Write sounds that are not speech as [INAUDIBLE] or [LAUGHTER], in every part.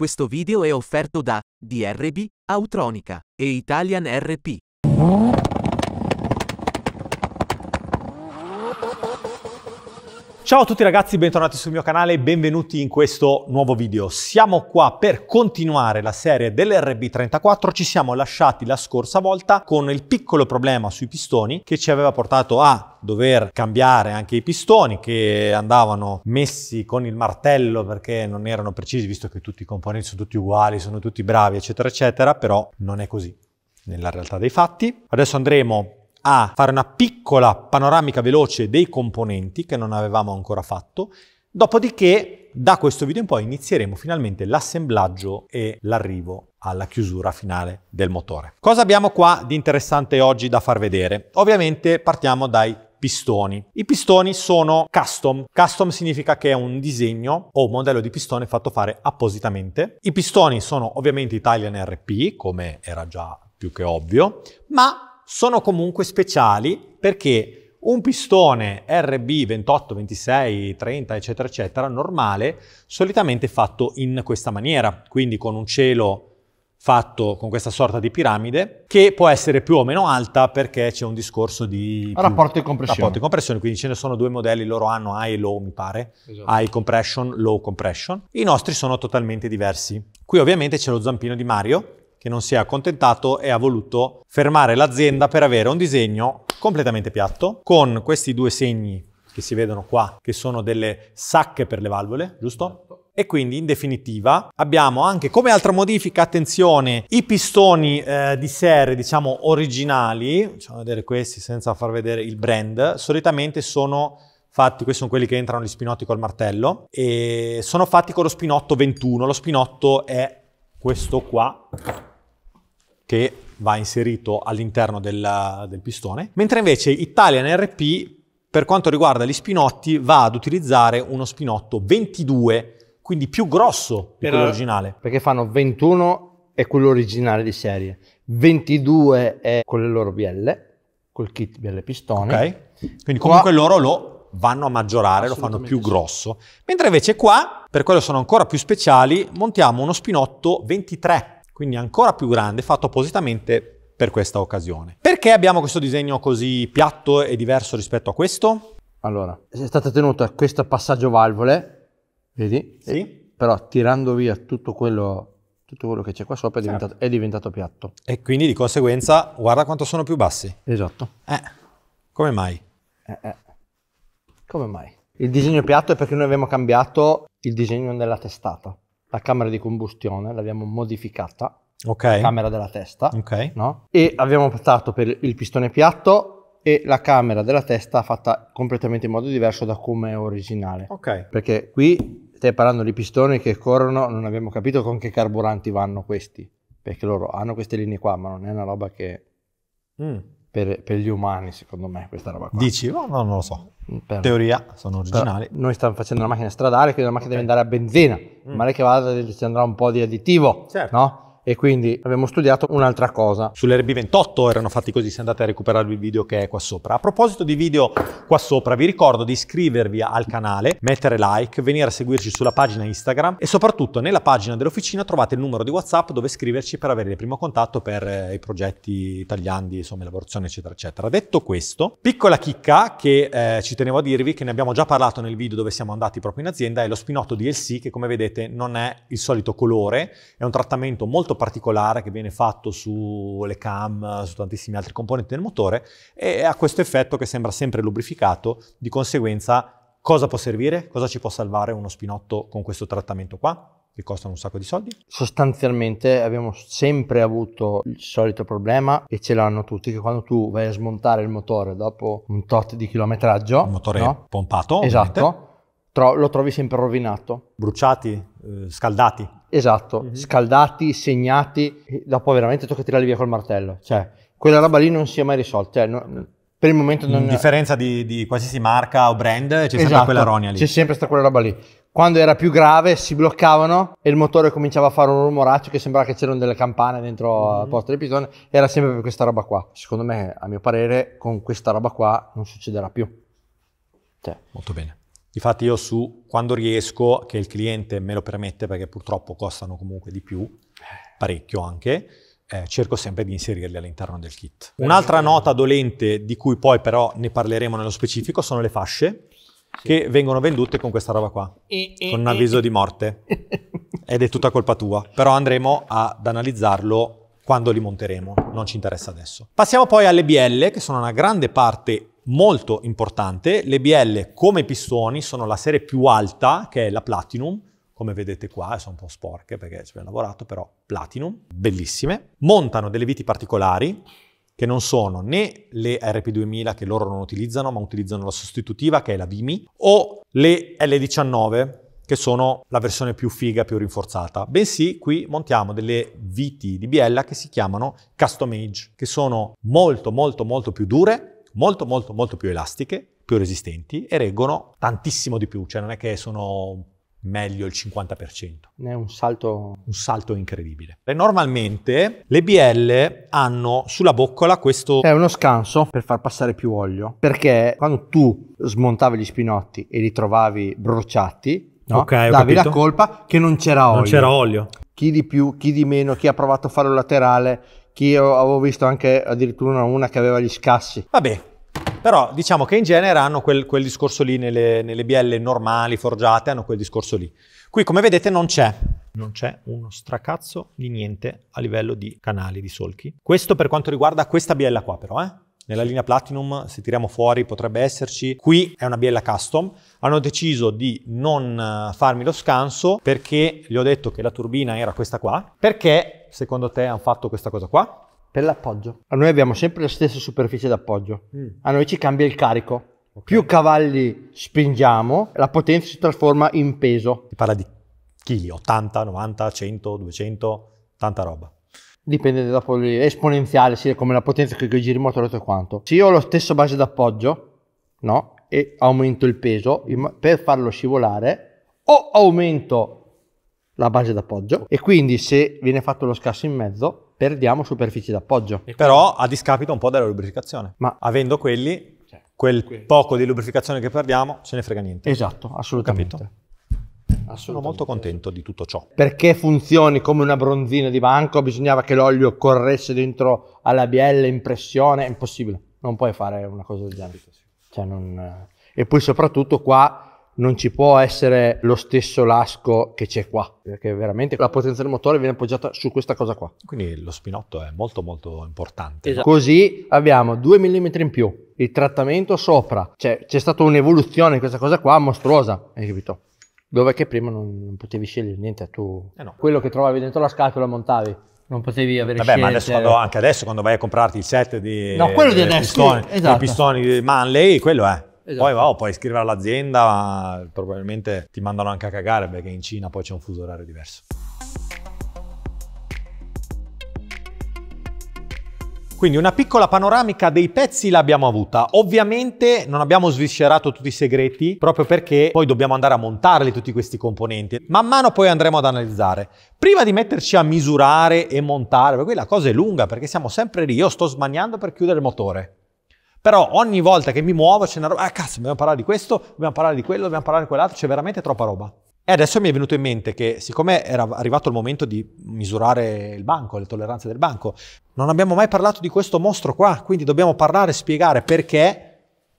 Questo video è offerto da DRB, Autronica e Italian RP. Ciao a tutti ragazzi, bentornati sul mio canale e benvenuti in questo nuovo video. Siamo qua per continuare la serie dell'RB34, ci siamo lasciati la scorsa volta con il piccolo problema sui pistoni che ci aveva portato a dover cambiare anche i pistoni che andavano messi con il martello perché non erano precisi visto che tutti i componenti sono tutti uguali, sono tutti bravi eccetera eccetera, però non è così nella realtà dei fatti. Adesso andremo a fare una piccola panoramica veloce dei componenti che non avevamo ancora fatto, dopodiché da questo video in poi inizieremo finalmente l'assemblaggio e l'arrivo alla chiusura finale del motore. Cosa abbiamo qua di interessante oggi da far vedere? Ovviamente partiamo dai pistoni. I pistoni sono custom. Custom significa che è un disegno o un modello di pistone fatto fare appositamente. I pistoni sono ovviamente Italian RP, come era già più che ovvio, ma sono comunque speciali perché un pistone RB 28, 26, 30, eccetera, eccetera, normale, solitamente fatto in questa maniera, quindi con un cielo fatto con questa sorta di piramide che può essere più o meno alta perché c'è un discorso di rapporto di compressione. Rapporto di compressione, quindi ce ne sono due modelli, loro hanno high e low, mi pare, esatto. high compression, low compression. I nostri sono totalmente diversi. Qui ovviamente c'è lo zampino di Mario che non si è accontentato e ha voluto fermare l'azienda per avere un disegno completamente piatto con questi due segni che si vedono qua, che sono delle sacche per le valvole, giusto? Certo. E quindi in definitiva abbiamo anche come altra modifica, attenzione, i pistoni eh, di serie diciamo originali, facciamo vedere questi senza far vedere il brand, solitamente sono fatti, questi sono quelli che entrano gli spinotti col martello, e sono fatti con lo spinotto 21, lo spinotto è questo qua, che va inserito all'interno del, del pistone, mentre invece Italian RP per quanto riguarda gli spinotti va ad utilizzare uno spinotto 22, quindi più grosso di quello originale. Perché fanno 21 è quello originale di serie, 22 è con le loro BL, col kit BL pistone. Ok, quindi comunque qua... loro lo vanno a maggiorare, lo fanno più grosso. Mentre invece qua, per quello sono ancora più speciali, montiamo uno spinotto 23 quindi ancora più grande, fatto appositamente per questa occasione. Perché abbiamo questo disegno così piatto e diverso rispetto a questo? Allora, è stata tenuta questo passaggio valvole, vedi? Sì. E, però tirando via tutto quello, tutto quello che c'è qua sopra è certo. diventato, certo. è diventato, piatto. E quindi di conseguenza guarda quanto sono più bassi. Esatto. Eh, come mai? Eh, eh. Come mai? Il disegno piatto è perché noi abbiamo cambiato il disegno della testata la camera di combustione, l'abbiamo modificata, okay. la camera della testa, okay. no? e abbiamo optato per il pistone piatto e la camera della testa fatta completamente in modo diverso da come è originale. Okay. Perché qui stai parlando di pistoni che corrono, non abbiamo capito con che carburanti vanno questi, perché loro hanno queste linee qua, ma non è una roba che... Mm per, per, gli umani, secondo me, questa roba qua. Dici? No, oh, no non lo so. Mm, per... Teoria, sono originali. Però noi stiamo facendo una macchina stradale, quindi la macchina okay. deve andare a benzina. Mm. Magari che vada, ci andrà un po' di additivo, certo. no? e quindi abbiamo studiato un'altra cosa. Sull'RB28 erano fatti così se andate a recuperarvi il video che è qua sopra. A proposito di video qua sopra vi ricordo di iscrivervi al canale, mettere like, venire a seguirci sulla pagina Instagram e soprattutto nella pagina dell'officina trovate il numero di WhatsApp dove scriverci per avere il primo contatto per eh, i progetti tagliandi, insomma, lavorazione eccetera eccetera. Detto questo, piccola chicca che eh, ci tenevo a dirvi che ne abbiamo già parlato nel video dove siamo andati proprio in azienda è lo spinotto DLC che come vedete non è il solito colore, è un trattamento molto molto particolare che viene fatto sulle cam, su tantissimi altri componenti del motore e ha questo effetto che sembra sempre lubrificato, di conseguenza cosa può servire? Cosa ci può salvare uno spinotto con questo trattamento qua? che costano un sacco di soldi? Sostanzialmente abbiamo sempre avuto il solito problema e ce l'hanno tutti che quando tu vai a smontare il motore dopo un tot di chilometraggio, il motore no? pompato, esatto, tro- lo trovi sempre rovinato, bruciati, eh, scaldati. Esatto, mm-hmm. scaldati, segnati, dopo veramente tocca tirarli via col martello. Cioè, quella roba lì non si è mai risolta. Cioè, no, per il momento non... In differenza di, di, qualsiasi marca o brand, c'è esatto, sempre quella ronia lì. C'è sempre sta quella roba lì. Quando era più grave si bloccavano e il motore cominciava a fare un rumoraccio che sembrava che c'erano delle campane dentro mm-hmm. al posto del pitone. Era sempre per questa roba qua. Secondo me, a mio parere, con questa roba qua non succederà più. Cioè. Molto bene. Infatti io su quando riesco, che il cliente me lo permette perché purtroppo costano comunque di più, parecchio anche, eh, cerco sempre di inserirli all'interno del kit. Un'altra eh. nota dolente di cui poi però ne parleremo nello specifico sono le fasce sì. che vengono vendute con questa roba qua, e, con un avviso e, di morte. [LAUGHS] Ed è tutta colpa tua, però andremo ad analizzarlo quando li monteremo, non ci interessa adesso. Passiamo poi alle BL, che sono una grande parte molto importante. Le BL come pistoni sono la serie più alta che è la Platinum, come vedete qua, eh, sono un po' sporche perché ci abbiamo lavorato, però Platinum, bellissime. Montano delle viti particolari che non sono né le RP2000 che loro non utilizzano, ma utilizzano la sostitutiva che è la Vimi, o le L19 che sono la versione più figa, più rinforzata, bensì qui montiamo delle viti di biella che si chiamano custom age, che sono molto molto molto più dure, molto molto molto più elastiche, più resistenti e reggono tantissimo di più, cioè non è che sono meglio il 50%. È un salto... un salto incredibile. normalmente le BL hanno sulla boccola questo... È uno scanso per far passare più olio, perché quando tu smontavi gli spinotti e li trovavi bruciati, no? okay, davi la colpa che non c'era olio. Non c'era olio. Chi di più, chi di meno, chi ha provato a fare un laterale, che io avevo visto anche addirittura una che aveva gli scassi. Vabbè, però diciamo che in genere hanno quel, quel discorso lì nelle, nelle, BL normali, forgiate, hanno quel discorso lì. Qui come vedete non c'è. Non c'è uno stracazzo di niente a livello di canali, di solchi. Questo per quanto riguarda questa biella qua però, eh nella linea Platinum, se tiriamo fuori potrebbe esserci. Qui è una biella custom. Hanno deciso di non eh, farmi lo scanso perché gli ho detto che la turbina era questa qua. Perché secondo te hanno fatto questa cosa qua? Per l'appoggio. A noi abbiamo sempre la stessa superficie d'appoggio. Mm. A noi ci cambia il carico. Okay. Più cavalli spingiamo, la potenza si trasforma in peso. Si parla di chili, 80, 90, 100, 200, tanta roba dipende da poi esponenziale, sì, come la potenza che giri il motore e quanto. Se io ho lo stesso base d'appoggio, no? E aumento il peso per farlo scivolare, o aumento la base d'appoggio e quindi se viene fatto lo scasso in mezzo perdiamo superfici d'appoggio. Però a discapito un po' della lubrificazione. Ma avendo quelli, cioè, quel quelli. poco di lubrificazione che perdiamo, ce ne frega niente. Esatto, assolutamente. Capito? Sono molto contento di tutto ciò. Perché funzioni come una bronzina di banco, bisognava che l'olio corresse dentro alla biella in pressione, è impossibile. Non puoi fare una cosa del genere. Cioè non... Eh. E poi soprattutto qua non ci può essere lo stesso lasco che c'è qua, perché veramente la potenza del motore viene appoggiata su questa cosa qua. Quindi lo spinotto è molto molto importante. Esatto. Così abbiamo 2 mm in più, il trattamento sopra, cioè, c'è stata un'evoluzione in questa cosa qua mostruosa, hai capito? Dove che prima non, non potevi scegliere niente, tu eh no. quello che trovavi dentro la scatola montavi non potevi avere Vabbè, scelte. ma adesso quando, anche adesso quando vai a comprarti il set di, no, quello di eh, adesso, pistoni, sì, esatto. pistoni Manley, quello è. Esatto. Poi wow, puoi iscrivere all'azienda, probabilmente ti mandano anche a cagare perché in Cina poi c'è un fuso orario diverso. Quindi una piccola panoramica dei pezzi l'abbiamo avuta. Ovviamente non abbiamo sviscerato tutti i segreti, proprio perché poi dobbiamo andare a montarli tutti questi componenti. Man mano poi andremo ad analizzare. Prima di metterci a misurare e montare, perché la cosa è lunga, perché siamo sempre lì, io sto smaniando per chiudere il motore. Però ogni volta che mi muovo c'è una roba, ah cazzo, dobbiamo parlare di questo, dobbiamo parlare di quello, dobbiamo parlare di quell'altro, c'è veramente troppa roba. E adesso mi è venuto in mente che, siccome era arrivato il momento di misurare il banco, le tolleranze del banco, non abbiamo mai parlato di questo mostro qua, quindi dobbiamo parlare e spiegare perché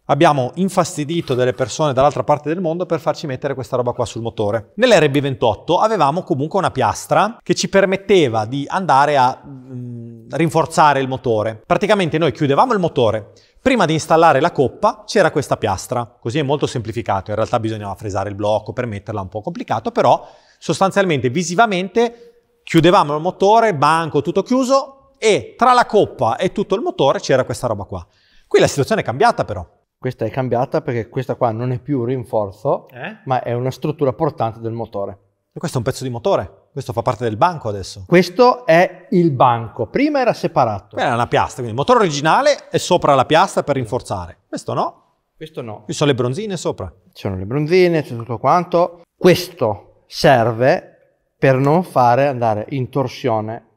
abbiamo infastidito delle persone dall'altra parte del mondo per farci mettere questa roba qua sul motore. Nell'RB28 avevamo comunque una piastra che ci permetteva di andare a mh, mm, rinforzare il motore. Praticamente noi chiudevamo il motore, Prima di installare la coppa c'era questa piastra, così è molto semplificato, in realtà bisognava fresare il blocco per metterla un po' complicato, però sostanzialmente visivamente chiudevamo il motore, banco tutto chiuso e tra la coppa e tutto il motore c'era questa roba qua. Qui la situazione è cambiata però. Questa è cambiata perché questa qua non è più un rinforzo, eh? ma è una struttura portante del motore. E questo è un pezzo di motore. Questo fa parte del banco adesso? Questo è il banco, prima era separato. Era una piastra, quindi il motore originale è sopra la piastra per rinforzare. Questo no? Questo no. Ci sono le bronzine sopra. Ci sono le bronzine, c'è tutto quanto. Questo serve per non fare andare in torsione.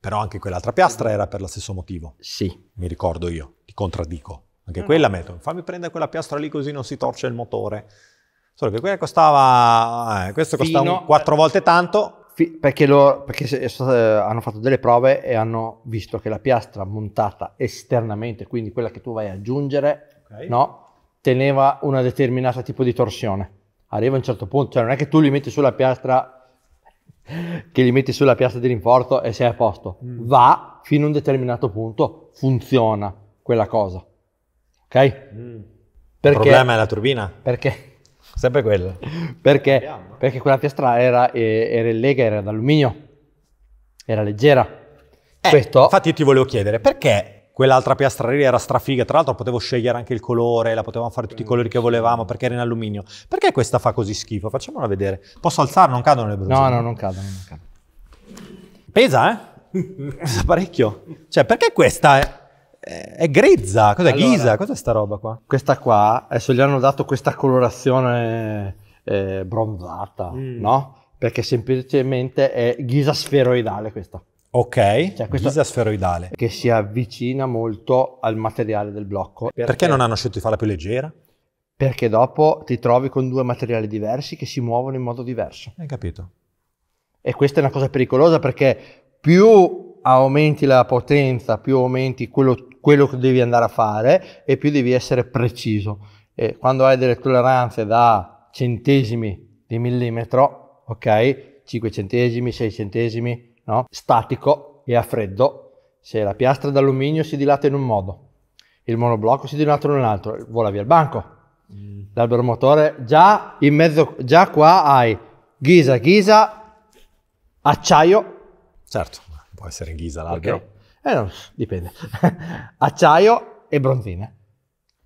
Però anche quell'altra piastra era per lo stesso motivo. Sì. Mi ricordo io, ti contraddico. Anche no. Ah. quella metto, fammi prendere quella piastra lì così non si torce il motore. Solo che quella costava, eh, questo costava quattro volte tanto, fi- perché, lo, perché se, se, eh, hanno fatto delle prove e hanno visto che la piastra montata esternamente, quindi quella che tu vai a aggiungere, okay. no, teneva una determinata tipo di torsione. Arriva a un certo punto, cioè non è che tu li metti sulla piastra [LAUGHS] che li metti sulla piastra di rinforzo e sei a posto. Mm. Va fino a un determinato punto, funziona quella cosa. Ok? Mm. Perché, Il problema è la turbina. Perché? Sempre quella. Perché? Perché quella piastra era, era in lega, era d'alluminio, era leggera. Eh, Questo... Infatti io ti volevo chiedere, perché quell'altra piastra lì era strafiga, tra l'altro potevo scegliere anche il colore, la potevamo fare tutti i colori che volevamo perché era in alluminio. Perché questa fa così schifo? Facciamola vedere. Posso alzare? Non cadono le brusole? No, no, non cadono, non cadono. Pesa, eh? [LAUGHS] Pesa parecchio. Cioè, perché questa è è grezza, cos'è allora, ghisa, cos'è sta roba qua? Questa qua, adesso gli hanno dato questa colorazione eh, bronzata, mm. no? Perché semplicemente è ghisa sferoidale questa. Ok, cioè ghisa sferoidale. Che si avvicina molto al materiale del blocco. Perché, perché non hanno scelto di farla più leggera? Perché dopo ti trovi con due materiali diversi che si muovono in modo diverso. Hai capito. E questa è una cosa pericolosa perché più aumenti la potenza, più aumenti quello quello che devi andare a fare e più devi essere preciso. E quando hai delle tolleranze da centesimi di millimetro, ok? 5 centesimi, 6 centesimi, no? Statico e a freddo, se la piastra d'alluminio si dilata in un modo, il monoblocco si dilata in un altro, vola via il banco. Mm. L'albero motore già in mezzo, già qua hai ghisa, ghisa, acciaio. Certo, può essere in ghisa l'albero. Okay. Eh no, dipende. [LAUGHS] Acciaio e bronzine.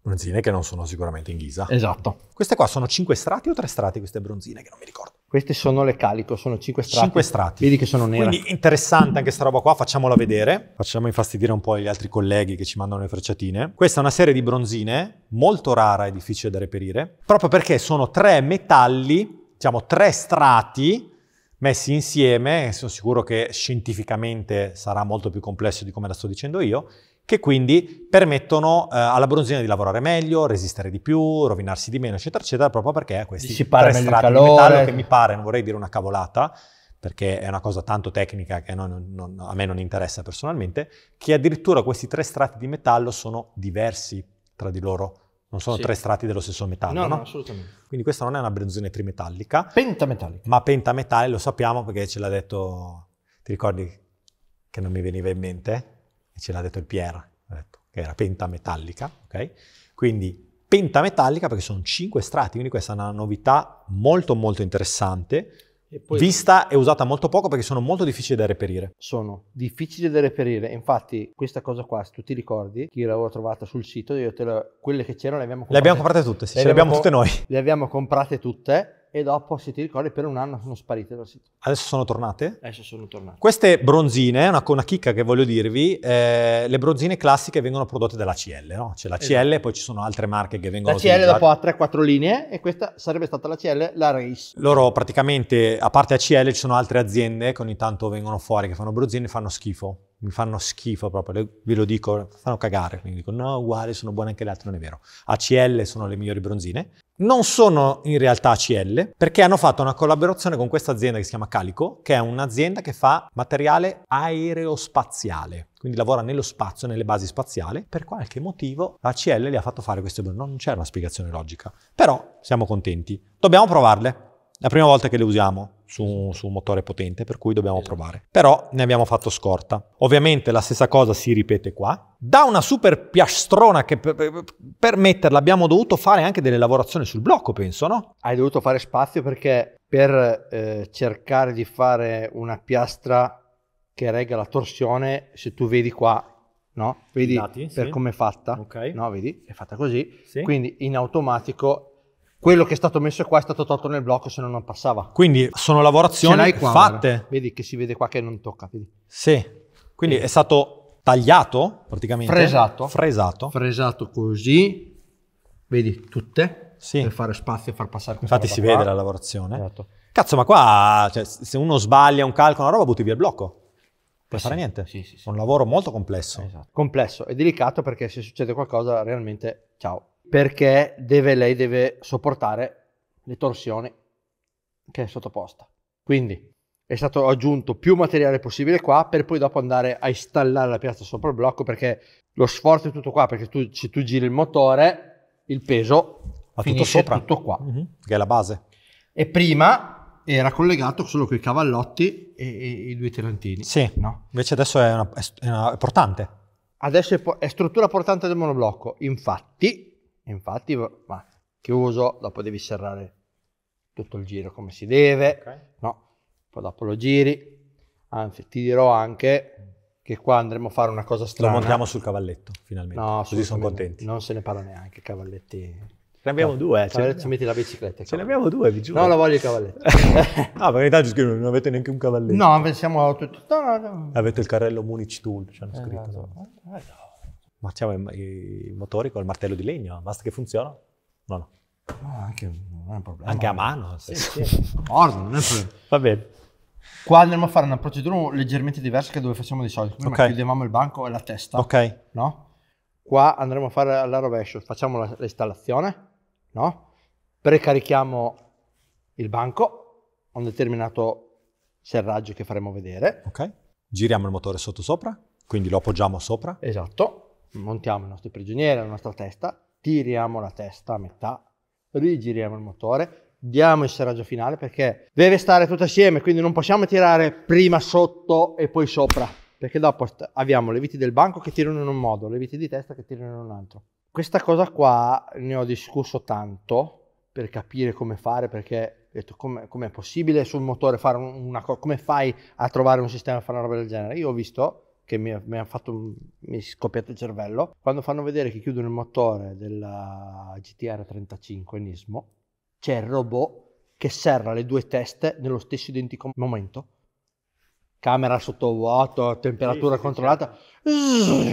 Bronzine che non sono sicuramente in ghisa. Esatto. Queste qua sono cinque strati o tre strati queste bronzine che non mi ricordo. Queste sono le calico, sono cinque strati. Cinque strati. Vedi che sono nere. Quindi interessante anche sta roba qua, facciamola vedere. Facciamo infastidire un po' gli altri colleghi che ci mandano le frecciatine. Questa è una serie di bronzine, molto rara e difficile da reperire, proprio perché sono tre metalli, diciamo tre strati messi insieme, sono sicuro che scientificamente sarà molto più complesso di come la sto dicendo io, che quindi permettono eh, alla bronzina di lavorare meglio, resistere di più, rovinarsi di meno, eccetera, eccetera, proprio perché ha questi tre strati di metallo che mi pare, non vorrei dire una cavolata, perché è una cosa tanto tecnica che non, non, a me non interessa personalmente, che addirittura questi tre strati di metallo sono diversi tra di loro non sono sì. tre strati dello stesso metallo, no, no? no? assolutamente. Quindi questa non è una benzina trimetallica. Pentametallica. Ma pentametallica lo sappiamo perché ce l'ha detto... Ti ricordi che non mi veniva in mente? ce l'ha detto il Pierre, detto, che era pentametallica, ok? Quindi pentametallica perché sono cinque strati, quindi questa è una novità molto molto interessante e poi... Vista e usata molto poco perché sono molto difficili da reperire. Sono difficili da reperire, infatti questa cosa qua, se tu ti ricordi, io l'avevo trovata sul sito, io te la... quelle che c'erano le abbiamo comprate. Le abbiamo comprate tutte, sì, le, abbiamo, le abbiamo comprate tutte, noi. Le abbiamo comprate tutte e dopo, se ti ricordi, per un anno sono sparite dal sito. Adesso sono tornate? Adesso sono tornate. Queste bronzine, una, una chicca che voglio dirvi, eh, le bronzine classiche vengono prodotte dalla CL, no? C'è la CL esatto. poi ci sono altre marche che vengono La CL dopo ha 3-4 linee e questa sarebbe stata la CL, la Race. Loro praticamente, a parte ACL, ci sono altre aziende che ogni tanto vengono fuori, che fanno bronzine e fanno schifo mi fanno schifo proprio, ve lo dico, fanno cagare, quindi dico no, uguale, sono buone anche le altre, non è vero. ACL sono le migliori bronzine. Non sono in realtà ACL perché hanno fatto una collaborazione con questa azienda che si chiama Calico, che è un'azienda che fa materiale aerospaziale, quindi lavora nello spazio, nelle basi spaziali. Per qualche motivo ACL le ha fatto fare queste bronzine, non c'è una spiegazione logica, però siamo contenti. Dobbiamo provarle la prima volta che le usiamo su, su, un motore potente, per cui dobbiamo esatto. provare. Però ne abbiamo fatto scorta. Ovviamente la stessa cosa si ripete qua. Da una super piastrona che per, per, per metterla abbiamo dovuto fare anche delle lavorazioni sul blocco, penso, no? Hai dovuto fare spazio perché per eh, cercare di fare una piastra che regga la torsione, se tu vedi qua no? Vedi Dati, per sì. come è fatta, okay. no? Vedi, è fatta così, sì. quindi in automatico quello che è stato messo qua è stato tolto nel blocco se no non passava. Quindi sono lavorazioni qua, fatte. Guarda. Vedi che si vede qua che non tocca. Vedi? Sì, quindi eh. è stato tagliato praticamente. Fresato. Fresato. Fresato così, vedi tutte, sì. per fare spazio e far passare Infatti si qua. vede la lavorazione. Esatto. Cazzo ma qua, cioè, se uno sbaglia un calcolo, una roba, butti via il blocco. Puoi eh sì, fare niente. Sì, sì, sì. È un lavoro molto complesso. Esatto. Complesso e delicato perché se succede qualcosa realmente, ciao perché deve, lei deve sopportare le torsioni che è sottoposta. Quindi è stato aggiunto più materiale possibile qua per poi dopo andare a installare la piazza sopra il blocco perché lo sforzo è tutto qua perché tu, se tu giri il motore il peso va tutto sopra tutto qua mm-hmm. che è la base e prima era collegato solo con i cavallotti e, e, i due tirantini sì no? invece adesso è, una, è, una, è portante adesso è, è struttura portante del monoblocco infatti Infatti, ma chiuso, dopo devi serrare tutto il giro come si deve, okay. no? Poi dopo lo giri, anzi ti dirò anche che qua andremo a fare una cosa strana. Lo montiamo sul cavalletto, finalmente, no, così sono contenti. Non se ne parla neanche, cavalletti ne abbiamo no, due. Eh, ce ne... metti la bicicletta. Ce ne abbiamo due, vi giuro. No, la voglio il cavalletto. no, [LAUGHS] ah, perché tanto scrivono, non avete neanche un cavalletto. No, pensiamo tutti... No, no, no. Avete il carrello Munich Tool, ci hanno esatto. scritto. No? Eh, no. Esatto marciamo i, i motori col martello di legno, basta che funziona. No, no. No, anche, non è un problema. Anche a mano. Sì, sì. Ordo, non è un problema. Va bene. Qua andremo a fare una procedura leggermente diversa che dove facciamo di solito. Prima okay. chiudevamo il banco e la testa. Ok. No? Qua andremo a fare alla rovescio. Facciamo l'installazione, no? Precarichiamo il banco a un determinato serraggio che faremo vedere. Ok. Giriamo il motore sotto sopra, quindi lo appoggiamo sopra. Esatto montiamo i nostri prigionieri alla nostra testa, tiriamo la testa a metà, rigiriamo il motore, diamo il serraggio finale perché deve stare tutto assieme, quindi non possiamo tirare prima sotto e poi sopra, perché dopo abbiamo le viti del banco che tirano in un modo, le viti di testa che tirano in un altro. Questa cosa qua ne ho discusso tanto per capire come fare, perché ho detto come, come è possibile sul motore fare una cosa, come fai a trovare un sistema a fare una roba del genere. Io ho visto che mi ha, mi ha fatto mi è scoppiato il cervello quando fanno vedere che chiudono il motore della GTR 35 Nismo c'è il robot che serra le due teste nello stesso identico momento camera sotto vuoto temperatura sì, sì, controllata sì,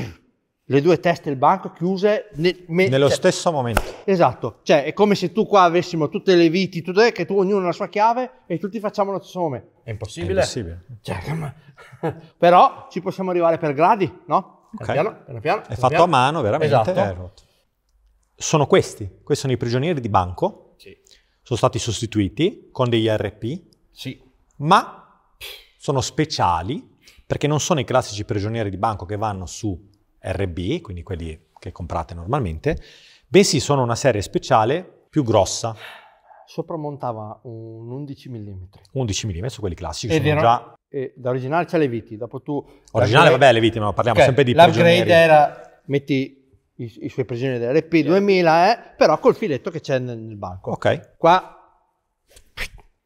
certo le due teste del banco chiuse ne, me, nello cioè, stesso momento. Esatto, cioè è come se tu qua avessimo tutte le viti, tutte, che tu ognuno ha la sua chiave e tutti facciamo lo stesso nome. È impossibile. È impossibile. Cioè, ma... [LAUGHS] però ci possiamo arrivare per gradi, no? Okay. Piano, piano, piano, è fatto piano. a mano, veramente. Esatto. Eh, sono questi, questi sono i prigionieri di banco, sì. sono stati sostituiti con degli RP, sì. ma sono speciali perché non sono i classici prigionieri di banco che vanno su RB, quindi quelli che comprate normalmente, bensì sono una serie speciale più grossa. Sopra montava un 11 mm. 11 mm su quelli classici, Ed sono già... Eh, da originale c'è le viti, dopo tu... Originale vabbè le viti, ma parliamo okay. sempre di prigionieri. L'upgrade era, metti i, i suoi prigionieri dell'RP yeah. 2000, eh, però col filetto che c'è nel, nel banco. Ok. Qua...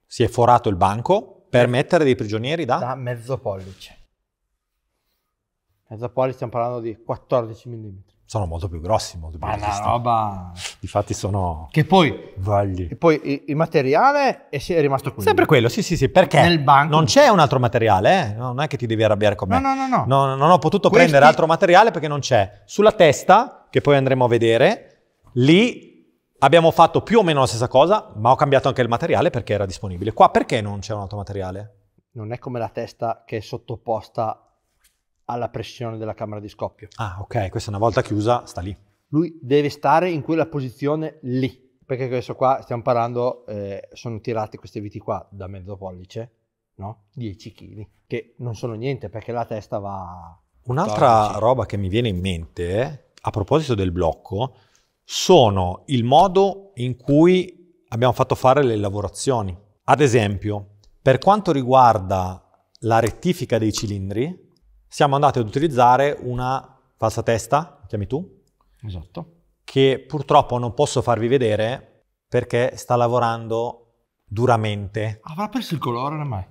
Si è forato il banco per mettere dei prigionieri da... Da mezzo pollice. Mezzapoli stiamo parlando di 14 mm. Sono molto più grossi, molto più Ma roba... Difatti sono... Che poi... Vagli. E poi il materiale è rimasto quello. Sempre quello, sì sì sì, perché Nel banco. non c'è un altro materiale, eh? non è che ti devi arrabbiare con me. No, no, no. no. no non ho potuto Questi... prendere altro materiale perché non c'è. Sulla testa, che poi andremo a vedere, lì abbiamo fatto più o meno la stessa cosa, ma ho cambiato anche il materiale perché era disponibile. Qua perché non c'è un altro materiale? Non è come la testa che è sottoposta alla pressione della camera di scoppio. Ah, ok, questa una volta chiusa sta lì. Lui deve stare in quella posizione lì, perché questo qua stiamo parlando, eh, sono tirate queste viti qua da mezzo pollice, no? 10 kg, che non sono niente perché la testa va... Un'altra 14. roba che mi viene in mente, a proposito del blocco, sono il modo in cui abbiamo fatto fare le lavorazioni. Ad esempio, per quanto riguarda la rettifica dei cilindri, siamo andati ad utilizzare una falsa testa, chiami tu? Esatto. Che purtroppo non posso farvi vedere perché sta lavorando duramente. Avrà perso il colore ormai.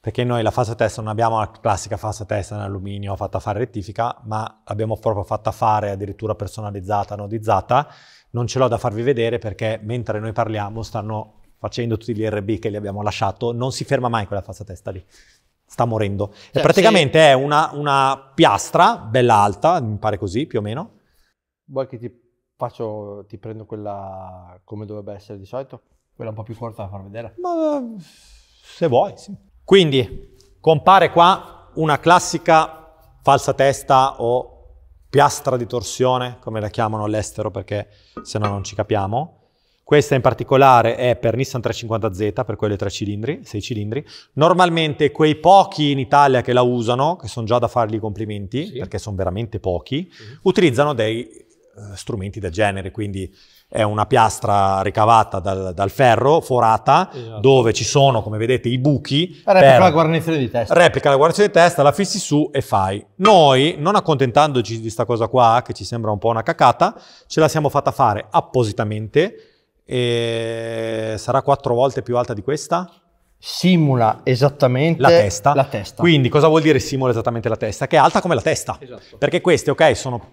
Perché noi la falsa testa non abbiamo la classica falsa testa in alluminio fatta fare rettifica, ma l'abbiamo proprio fatta fare addirittura personalizzata, nodizzata. Non ce l'ho da farvi vedere perché mentre noi parliamo stanno facendo tutti gli RB che gli abbiamo lasciato, non si ferma mai quella falsa testa lì sta morendo. Cioè, e praticamente se... è una, una, piastra bella alta, mi pare così più o meno. Vuoi che ti faccio, ti prendo quella come dovrebbe essere di solito? Quella un po' più corta da far vedere? Ma se vuoi, sì. Quindi compare qua una classica falsa testa o piastra di torsione, come la chiamano all'estero perché se no non ci capiamo. Questa in particolare è per Nissan 350Z, per quelle tre cilindri, sei cilindri. Normalmente quei pochi in Italia che la usano, che sono già da fargli i complimenti, sì. perché sono veramente pochi, sì. Mhm. utilizzano dei eh, strumenti del genere, quindi è una piastra ricavata dal, dal ferro, forata, esatto. dove ci sono, come vedete, i buchi. Replica per... la guarnizione di testa. Replica la guarnizione di testa, la fissi su e fai. Noi, non accontentandoci di questa cosa qua, che ci sembra un po' una cacata, ce la siamo fatta fare appositamente e sarà quattro volte più alta di questa? Simula esattamente la testa. la testa. Quindi cosa vuol dire simula esattamente la testa? Che è alta come la testa. Esatto. Perché queste, ok, sono...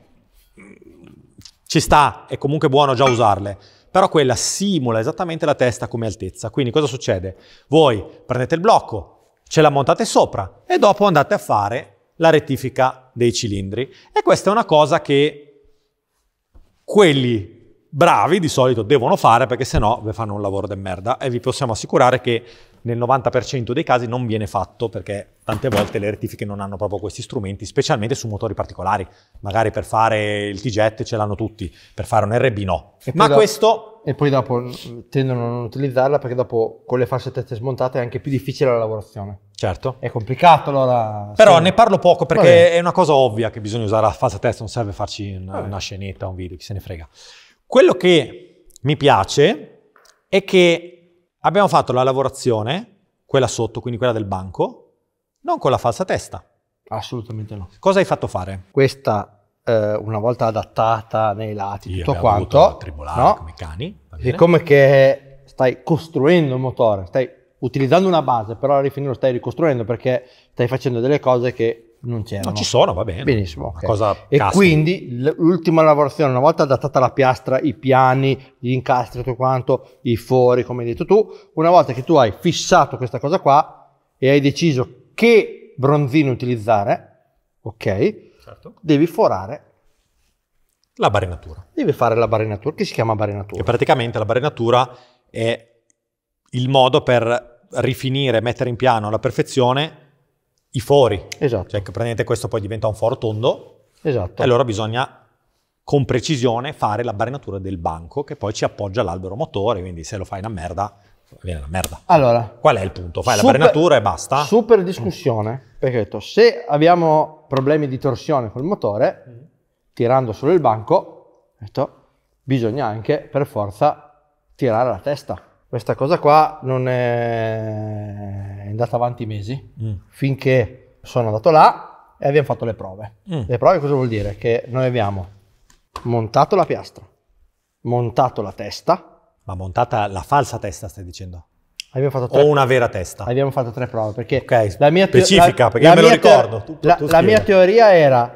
ci sta, è comunque buono già usarle però quella simula esattamente la testa come altezza. Quindi cosa succede? Voi prendete il blocco, ce la montate sopra e dopo andate a fare la rettifica dei cilindri. E questa è una cosa che quelli bravi di solito devono fare perché sennò vi fanno un lavoro de merda e vi possiamo assicurare che nel 90% dei casi non viene fatto perché tante volte le rettifiche non hanno proprio questi strumenti, specialmente su motori particolari. Magari per fare il T-Jet ce l'hanno tutti, per fare un RB no. Ma da, questo... E poi dopo tendono a non utilizzarla perché dopo con le fasce teste smontate è anche più difficile la lavorazione. Certo. È complicato allora... Però sì. ne parlo poco perché è una cosa ovvia che bisogna usare la falsa testa, non serve farci una, eh. una scenetta, un video, chi se ne frega. Quello che mi piace è che abbiamo fatto la lavorazione, quella sotto, quindi quella del banco, non con la falsa testa. Assolutamente no. Cosa hai fatto fare? Questa eh, una volta adattata nei lati, Io tutto quanto, tribolare no? come cani. Siccome che stai costruendo un motore, stai utilizzando una base, però alla fine lo stai ricostruendo perché stai facendo delle cose che non c'erano. Non ci sono, va bene. Benissimo. Okay. Cosa e casca. quindi l'ultima lavorazione, una volta adattata la piastra, i piani, gli incastri, tutto quanto, i fori, come hai detto tu, una volta che tu hai fissato questa cosa qua e hai deciso che bronzino utilizzare, ok, certo. devi forare la barinatura. Devi fare la barinatura, che si chiama barinatura. Che praticamente la barinatura è il modo per rifinire, mettere in piano alla perfezione i fori. Esatto. Cioè che praticamente questo poi diventa un foro tondo. Esatto. E allora bisogna con precisione fare la barinatura del banco che poi ci appoggia all'albero motore, quindi se lo fai una merda, viene una merda. Allora, qual è il punto? Fai super, la barinatura e basta? Super discussione, mm. perché detto, se abbiamo problemi di torsione col motore, mm. tirando solo il banco, detto, bisogna anche per forza tirare la testa. Questa cosa qua non è, è andata avanti mesi, mm. finché sono andato là e abbiamo fatto le prove. Mm. Le prove cosa vuol dire? Che noi abbiamo montato la piastra, montato la testa. Ma montata la falsa testa stai dicendo? Abbiamo fatto tre, o una vera testa. Abbiamo fatto tre prove perché okay, la mia specifica, la, perché la me lo ricordo. Te- tu, la, tu la mia teoria era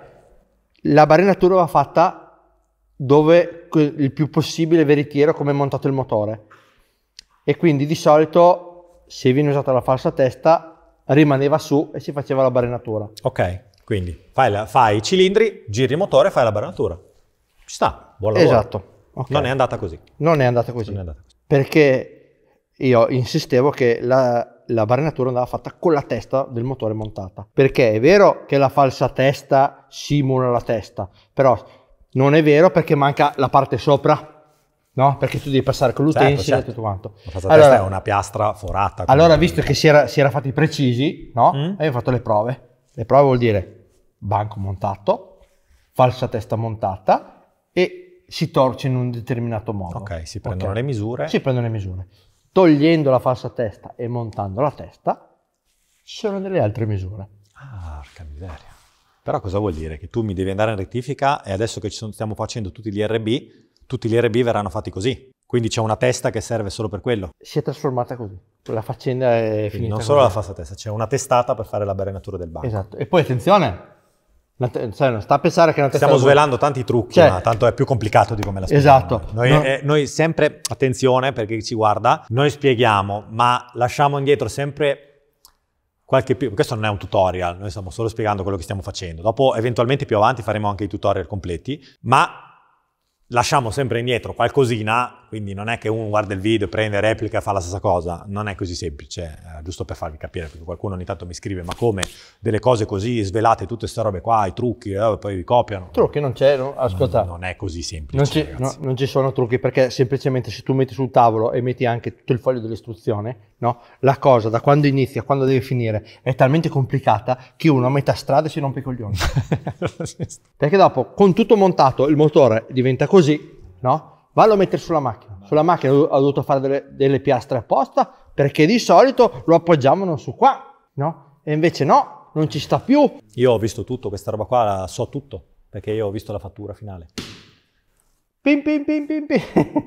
la barinatura va fatta dove il più possibile veritiero come è montato il motore e quindi di solito se viene usata la falsa testa rimaneva su e si faceva la barenatura. Ok, quindi fai, la, fai i cilindri, giri il motore, e fai la barenatura. Ci sta, buon lavoro. Esatto. Okay. Non è andata così. Non è andata così. Non è andata Perché io insistevo che la, la barenatura andava fatta con la testa del motore montata. Perché è vero che la falsa testa simula la testa, però non è vero perché manca la parte sopra no? Perché tu devi passare con l'utensile certo, certo. tutto quanto. La testa allora, testa è una piastra forata. Allora, visto che si era, si era fatti precisi, no? Mm. Abbiamo fatto le prove. Le prove vuol dire banco montato, falsa testa montata e si torce in un determinato modo. Ok, si prendono okay. le misure. Si prendono le misure. Togliendo la falsa testa e montando la testa, ci sono delle altre misure. Ah, arca miseria. Però cosa vuol dire? Che tu mi devi andare in rettifica e adesso che ci sono, stiamo facendo tutti gli RB, tutti gli Airbnb verranno fatti così. Quindi c'è una testa che serve solo per quello. Si è trasformata così. La faccenda è finita. Non solo così. la falsa testa, c'è una testata per fare la barenatura del banco. Esatto. E poi attenzione, cioè, non sta a pensare che una testata... Stiamo svelando tanti trucchi, cioè, ma tanto è più complicato di come la spieghiamo. Esatto. Noi, no. eh, noi sempre, attenzione per chi ci guarda, noi spieghiamo, ma lasciamo indietro sempre qualche più... Questo non è un tutorial, noi stiamo solo spiegando quello che stiamo facendo. Dopo, eventualmente più avanti, faremo anche i tutorial completi, ma lasciamo sempre indietro qualcosina quindi non è che uno guarda il video, prende, replica e fa la stessa cosa, non è così semplice, eh, giusto per farvi capire, perché qualcuno ogni tanto mi scrive, ma come delle cose così svelate, tutte queste robe qua, i trucchi, eh, poi vi copiano. Trucchi non c'erano, ascolta. Non, non, è così semplice. Non ci, no, non ci, sono trucchi, perché semplicemente se tu metti sul tavolo e metti anche tutto il foglio dell'istruzione, no? la cosa da quando inizia a quando deve finire è talmente complicata che uno a metà strada si rompe i coglioni. [LAUGHS] perché dopo, con tutto montato, il motore diventa così, no? vallo a mettere sulla macchina. Sulla macchina ho dovuto fare delle, delle piastre apposta perché di solito lo appoggiavano su qua, no? E invece no, non ci sta più. Io ho visto tutto, questa roba qua la so tutto perché io ho visto la fattura finale. Pim pim pim pim pim. [LAUGHS]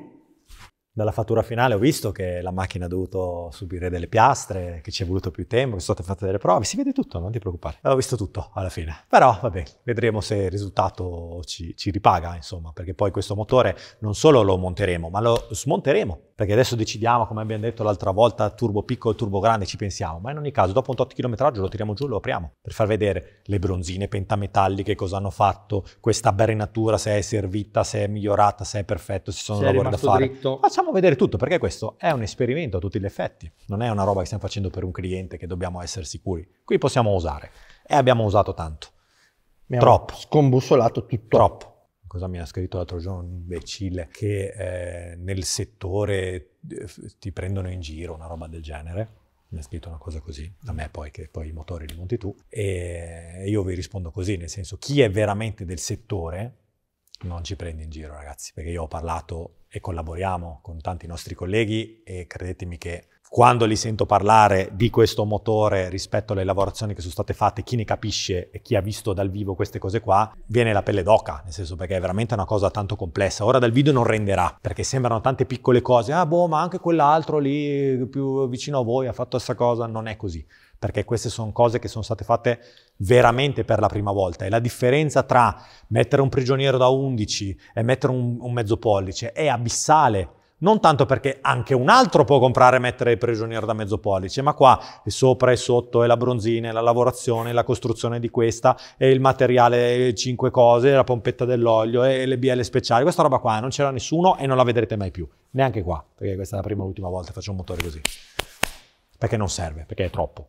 Dalla fattura finale ho visto che la macchina ha dovuto subire delle piastre, che ci è voluto più tempo, che sono state fatte delle prove, si vede tutto, non ti preoccupare. Ho visto tutto alla fine. Però vabbè, vedremo se il risultato ci, ci ripaga, insomma, perché poi questo motore non solo lo monteremo, ma lo smonteremo, perché adesso decidiamo, come abbiamo detto l'altra volta, turbo piccolo, e turbo grande, ci pensiamo, ma in ogni caso dopo un tot chilometraggio lo tiriamo giù e lo apriamo, per far vedere le bronzine pentametalliche, cosa hanno fatto, questa barrenatura, se è servita, se è migliorata, se è perfetto, se sono lavori da fare. Dritto. Facciamo facciamo vedere tutto perché questo è un esperimento a tutti gli effetti, non è una roba che stiamo facendo per un cliente che dobbiamo essere sicuri. Qui possiamo usare e abbiamo usato tanto. Abbiamo Troppo. Scombussolato tutto. Troppo. Cosa mi ha scritto l'altro giorno un imbecille che eh, nel settore eh, ti prendono in giro, una roba del genere mi ha scritto una cosa così, a me poi che poi i motori li monti tu, e io vi rispondo così, nel senso chi è veramente del settore non ci prendi in giro ragazzi, perché io ho parlato e collaboriamo con tanti nostri colleghi e credetemi che quando li sento parlare di questo motore rispetto alle lavorazioni che sono state fatte, chi ne capisce e chi ha visto dal vivo queste cose qua, viene la pelle d'oca, nel senso perché è veramente una cosa tanto complessa. Ora dal video non renderà, perché sembrano tante piccole cose, ah boh, ma anche quell'altro lì più vicino a voi ha fatto questa cosa, non è così perché queste sono cose che sono state fatte veramente per la prima volta e la differenza tra mettere un prigioniero da 11 e mettere un, un mezzo pollice è abissale. Non tanto perché anche un altro può comprare e mettere il prigioniero da mezzo pollice, ma qua è sopra e sotto, è la bronzina, è la lavorazione, è la costruzione di questa, è il materiale, cinque cose, la pompetta dell'olio, e le BL speciali. Questa roba qua non c'era nessuno e non la vedrete mai più. Neanche qua, perché questa è la prima e l'ultima volta che faccio un motore così. Perché non serve, perché è troppo.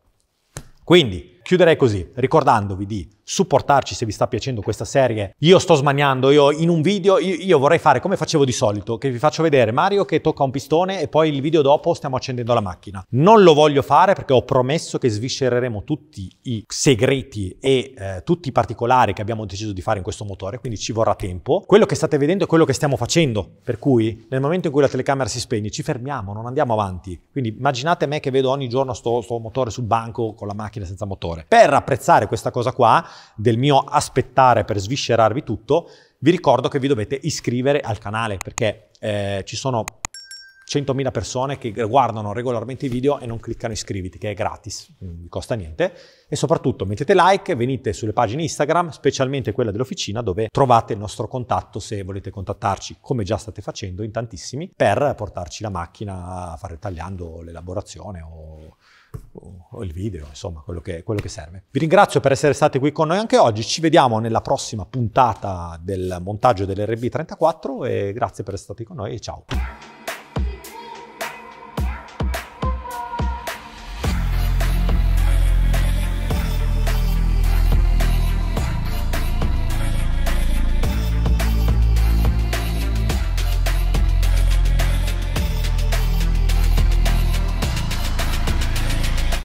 Quindi Chiuderei così, ricordandovi di supportarci se vi sta piacendo questa serie. Io sto smaniando, io in un video, io, io, vorrei fare come facevo di solito, che vi faccio vedere Mario che tocca un pistone e poi il video dopo stiamo accendendo la macchina. Non lo voglio fare perché ho promesso che sviscereremo tutti i segreti e eh, tutti i particolari che abbiamo deciso di fare in questo motore, quindi ci vorrà tempo. Quello che state vedendo è quello che stiamo facendo, per cui nel momento in cui la telecamera si spegne ci fermiamo, non andiamo avanti. Quindi immaginate me che vedo ogni giorno sto, sto motore sul banco con la macchina senza motore valore. Per apprezzare questa cosa qua, del mio aspettare per sviscerarvi tutto, vi ricordo che vi dovete iscrivere al canale perché eh, ci sono 100.000 persone che guardano regolarmente i video e non cliccano iscriviti, che è gratis, non costa niente. E soprattutto mettete like, venite sulle pagine Instagram, specialmente quella dell'officina, dove trovate il nostro contatto se volete contattarci, come già state facendo in tantissimi, per portarci la macchina a fare tagliando l'elaborazione o o il video, insomma, quello che, quello che, serve. Vi ringrazio per essere stati qui con noi anche oggi, ci vediamo nella prossima puntata del montaggio dell'RB34 e grazie per essere stati con noi e ciao.